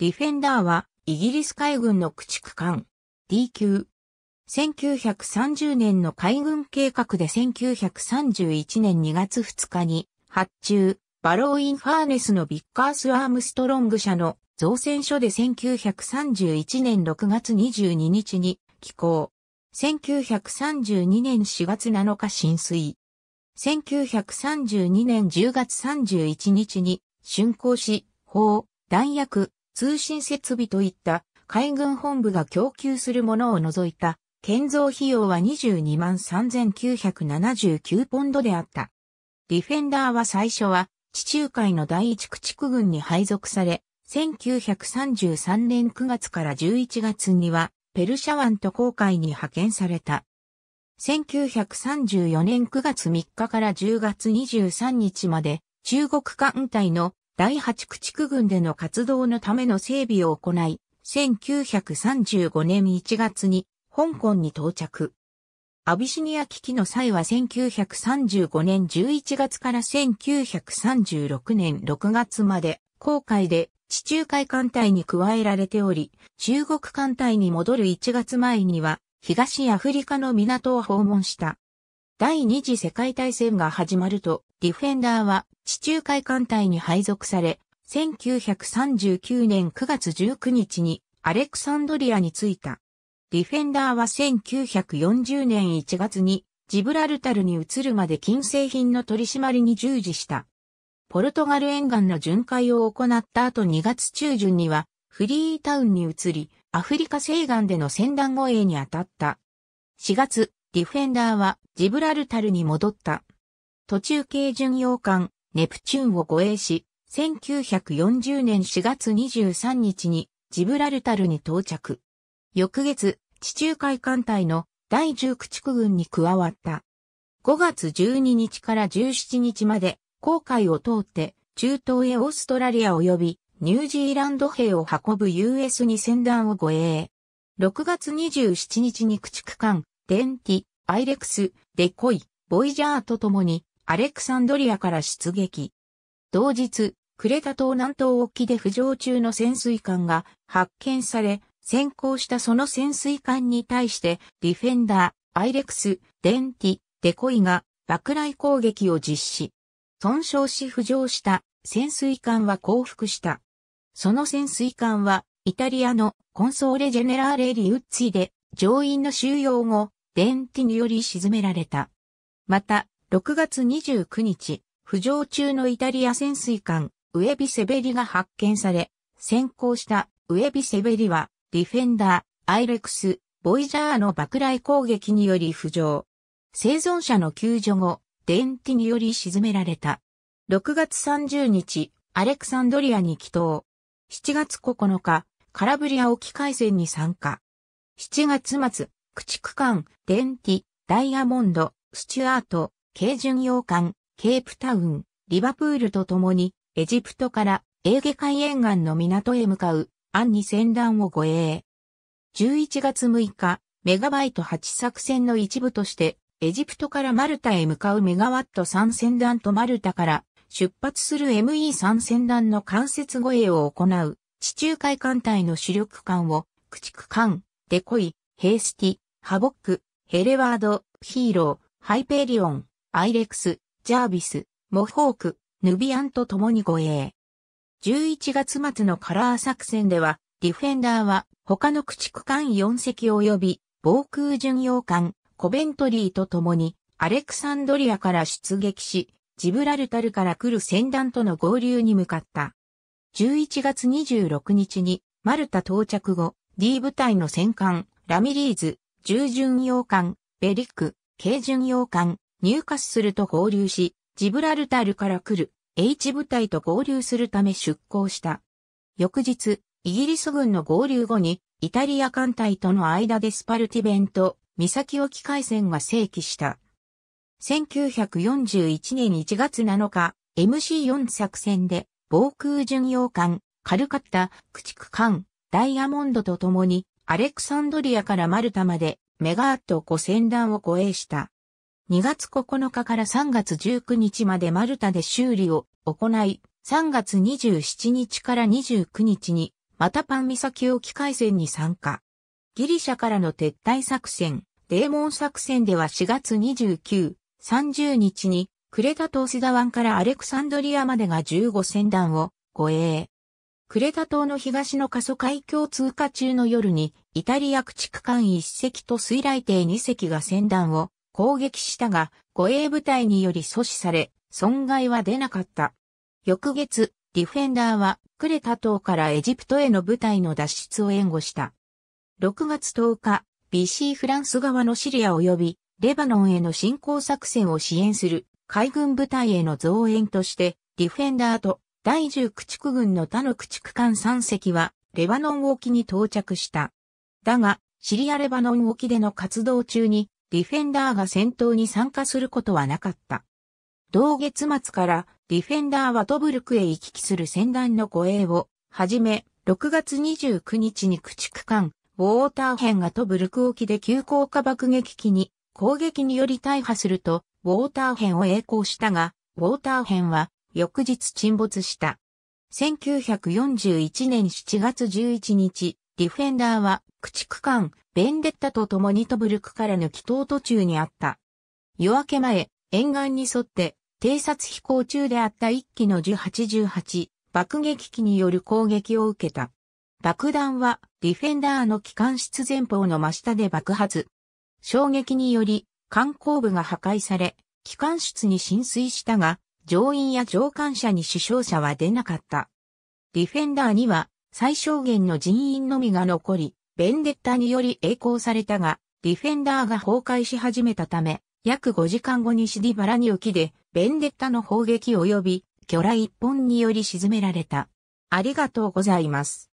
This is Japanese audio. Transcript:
ディフェンダーはイギリス海軍の駆逐艦 D 級。1930年の海軍計画で1931年2月2日に発注、バローインファーネスのビッカース・アームストロング社の造船所で1931年6月22日に寄港。1932年4月7日浸水。1932年10月31日に竣工し、砲、弾薬、通信設備といった海軍本部が供給するものを除いた建造費用は22万3979ポンドであった。ディフェンダーは最初は地中海の第一駆逐軍に配属され、1933年9月から11月にはペルシャ湾と航海に派遣された。1934年9月3日から10月23日まで中国艦隊の第八駆逐軍での活動のための整備を行い、1935年1月に香港に到着。アビシニア危機の際は1935年11月から1936年6月まで、航海で地中海艦隊に加えられており、中国艦隊に戻る1月前には、東アフリカの港を訪問した。第二次世界大戦が始まると、ディフェンダーは地中海艦隊に配属され、1939年9月19日にアレクサンドリアに着いた。ディフェンダーは1940年1月にジブラルタルに移るまで金製品の取り締まりに従事した。ポルトガル沿岸の巡回を行った後2月中旬にはフリータウンに移り、アフリカ西岸での船団護衛に当たった。4月、ディフェンダーはジブラルタルに戻った。途中軽巡洋艦、ネプチューンを護衛し、1940年4月23日にジブラルタルに到着。翌月、地中海艦隊の第10駆逐軍に加わった。5月12日から17日まで、航海を通って中東へオーストラリア及びニュージーランド兵を運ぶ US に船団を護衛。6月27日に駆逐艦、デンティ、アイレクス、デコイ、ボイジャーと共にアレクサンドリアから出撃。同日、クレタ島南東沖で浮上中の潜水艦が発見され、先行したその潜水艦に対してディフェンダー、アイレクス、デンティ、デコイが爆雷攻撃を実施。損傷し浮上した潜水艦は降伏した。その潜水艦はイタリアのコンソーレ・ジェネラーレ・リウッツィで乗員の収容後、デンティにより沈められた。また、6月29日、浮上中のイタリア潜水艦、ウエビセベリが発見され、先行したウエビセベリは、ディフェンダー、アイレクス、ボイジャーの爆雷攻撃により浮上。生存者の救助後、電気により沈められた。6月30日、アレクサンドリアに帰島。7月9日、カラブリア沖海戦に参加。7月末、駆逐艦、電気、ダイヤモンド、スチュアート、軽巡洋艦、ケープタウン、リバプールと共に、エジプトからエーゲ海沿岸の港へ向かう、アンに船団を護衛。11月6日、メガバイト8作戦の一部として、エジプトからマルタへ向かうメガワット3船団とマルタから出発する ME3 船団の間接護衛を行う地中海艦隊の主力艦を駆逐艦、デコイ、ヘースティ、ハボック、ヘレワード、ヒーロー、ハイペリオン、アイレクス、ジャービス、モホーク、ヌビアンと共に護衛。11月末のカラー作戦では、ディフェンダーは他の駆逐艦4隻及び防空巡洋艦コベントリーと共にアレクサンドリアから出撃し、ジブラルタルから来る船団との合流に向かった。11月26日にマルタ到着後、D 部隊の戦艦ラミリーズ、重巡洋艦ベリック、軽巡洋艦入荷すると合流し、ジブラルタルから来る H 部隊と合流するため出港した。翌日、イギリス軍の合流後に、イタリア艦隊との間でスパルティベンと岬沖海戦が正規した。1941年1月7日、MC4 作戦で、防空巡洋艦、カルカッタ、駆逐艦、ダイヤモンドと共に、アレクサンドリアからマルタまで、メガーット5000を護衛した。2月9日から3月19日までマルタで修理を行い、3月27日から29日に、またパン岬沖海戦に参加。ギリシャからの撤退作戦、デーモン作戦では4月29、30日に、クレタ島セダ湾からアレクサンドリアまでが15船団を護衛。クレタ島の東の過疎海峡通過中の夜に、イタリア駆逐艦1隻と水雷艇2隻が船団を攻撃したが、護衛部隊により阻止され、損害は出なかった。翌月、ディフェンダーはクレタ島からエジプトへの部隊の脱出を援護した。6月10日、BC フランス側のシリア及びレバノンへの侵攻作戦を支援する海軍部隊への増援として、ディフェンダーと第10駆逐軍の他の駆逐艦3隻はレバノン沖に到着した。だが、シリアレバノン沖での活動中にディフェンダーが戦闘に参加することはなかった。同月末からディフェンダーはトブルクへ行き来する戦団の護衛をはじめ、6月29日に駆逐艦、ウォーター編がトブルク沖で急降下爆撃機に攻撃により大破すると、ウォーター編を栄光したが、ウォーター編は翌日沈没した。1941年7月11日、ディフェンダーは、駆逐艦、ベンデッタと共にトブルクから抜き島途中にあった。夜明け前、沿岸に沿って、偵察飛行中であった一機の1088爆撃機による攻撃を受けた。爆弾はディフェンダーの機関室前方の真下で爆発。衝撃により、艦後部が破壊され、機関室に浸水したが、乗員や乗艦者に死傷者は出なかった。ディフェンダーには最小限の人員のみが残り、ベンデッタにより栄光されたが、ディフェンダーが崩壊し始めたため、約5時間後にシディバラに浮きで、ベンデッタの砲撃及び、巨雷一本により沈められた。ありがとうございます。